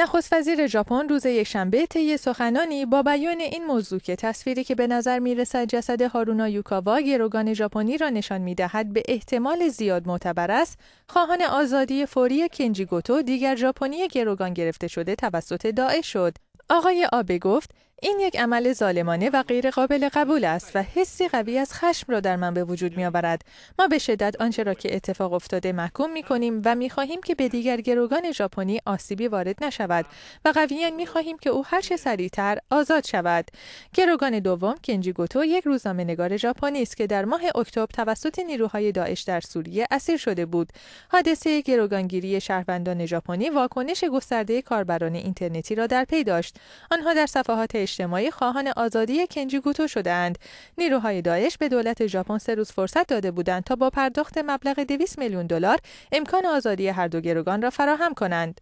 نخست وزیر ژاپن روز شنبه طی سخنانی با بیان این موضوع که تصویری که به نظر می رسد جسد هارونا یوکاوا گروگان ژاپنی را نشان می دهد به احتمال زیاد معتبر است، خواهان آزادی فوری کنجی گوتو دیگر ژاپنی گروگان گرفته شده توسط داعش شد. آقای آبه گفت این یک عمل ظالمانه و غیر قابل قبول است و حسی قوی از خشم را در من به وجود می آورد. ما به شدت آنچه را که اتفاق افتاده محکوم می کنیم و می خواهیم که به دیگر گروگان ژاپنی آسیبی وارد نشود و قویا می خواهیم که او هر چه سریعتر آزاد شود. گروگان دوم کنجی گوتو یک روزنامه نگار ژاپنی است که در ماه اکتبر توسط نیروهای داعش در سوریه اسیر شده بود. حادثه گروگانگیری شهروندان ژاپنی واکنش گسترده کاربران اینترنتی را در پی داشت. آنها در صفحات اجتماعی خواهان آزادی کنجیگوتو شدند. نیروهای داعش به دولت ژاپن سه روز فرصت داده بودند تا با پرداخت مبلغ 200 میلیون دلار امکان آزادی هر دو گروگان را فراهم کنند.